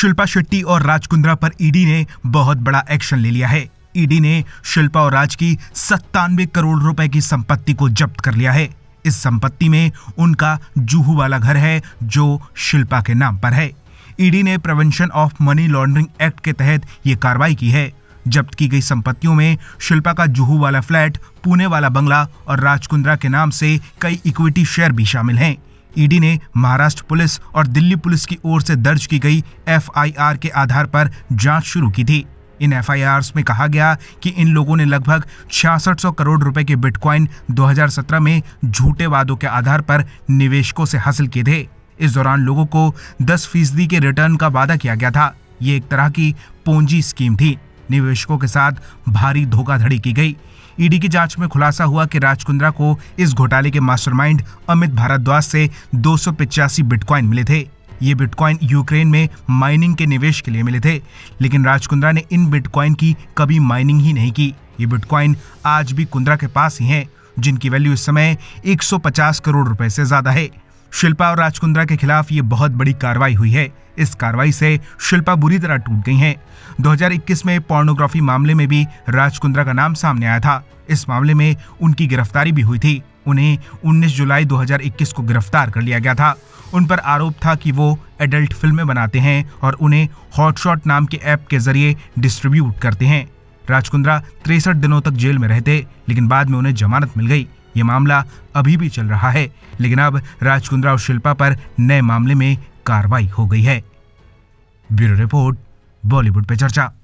शिल्पा शेट्टी और राज कुंद्रा पर ईडी ने बहुत बड़ा एक्शन ले लिया है ईडी ने शिल्पा और राज की सत्तानवे करोड़ रुपए की संपत्ति को जब्त कर लिया है इस संपत्ति में उनका जूहू वाला घर है जो शिल्पा के नाम पर है ईडी ने prevention of money laundering act के तहत ये कार्रवाई की है जब्त की गई संपत्तियों में शिल्पा का जुहू वाला फ्लैट पुणे वाला बंगला और राजकुंद्रा के नाम से कई इक्विटी शेयर भी शामिल हैं ईडी ने महाराष्ट्र पुलिस और दिल्ली पुलिस की ओर से दर्ज की गई एफआईआर के आधार पर जांच शुरू की थी इन एफ में कहा गया कि इन लोगों ने लगभग छियासठ करोड़ रुपए के बिटकॉइन 2017 में झूठे वादों के आधार पर निवेशकों से हासिल किए थे इस दौरान लोगों को 10 फीसदी के रिटर्न का वादा किया गया था ये एक तरह की पूंजी स्कीम थी निवेशकों के साथ भारी धोखाधड़ी की गई ईडी की जांच में खुलासा हुआ कि राजकुंद्रा को इस घोटाले के मास्टरमाइंड अमित भारद्वाज से दो बिटकॉइन मिले थे ये बिटकॉइन यूक्रेन में माइनिंग के निवेश के लिए मिले थे लेकिन राजकुंद्रा ने इन बिटकॉइन की कभी माइनिंग ही नहीं की ये बिटकॉइन आज भी कुंद्रा के पास ही हैं जिनकी वैल्यू इस समय 150 करोड़ रुपए से ज्यादा है शिल्पा और राजकुंद्रा के खिलाफ ये बहुत बड़ी कार्रवाई हुई है इस कार्रवाई से शिल्पा बुरी तरह टूट गई हैं 2021 में पोर्नोग्राफी मामले में भी राजकुंद्रा का नाम सामने आया था इस मामले में उनकी गिरफ्तारी भी हुई थी उन्हें 19 जुलाई 2021 को गिरफ्तार कर लिया गया था उन पर आरोप था कि वो एडल्ट फिल्में बनाते हैं और उन्हें हॉटशॉट नाम के ऐप के जरिए डिस्ट्रीब्यूट करते हैं राजकुंद्रा तिरसठ दिनों तक जेल में रहते लेकिन बाद में उन्हें जमानत मिल गई ये मामला अभी भी चल रहा है लेकिन अब राजकुंद्रा और शिल्पा पर नए मामले में कार्रवाई हो गई है ब्यूरो रिपोर्ट बॉलीवुड पे चर्चा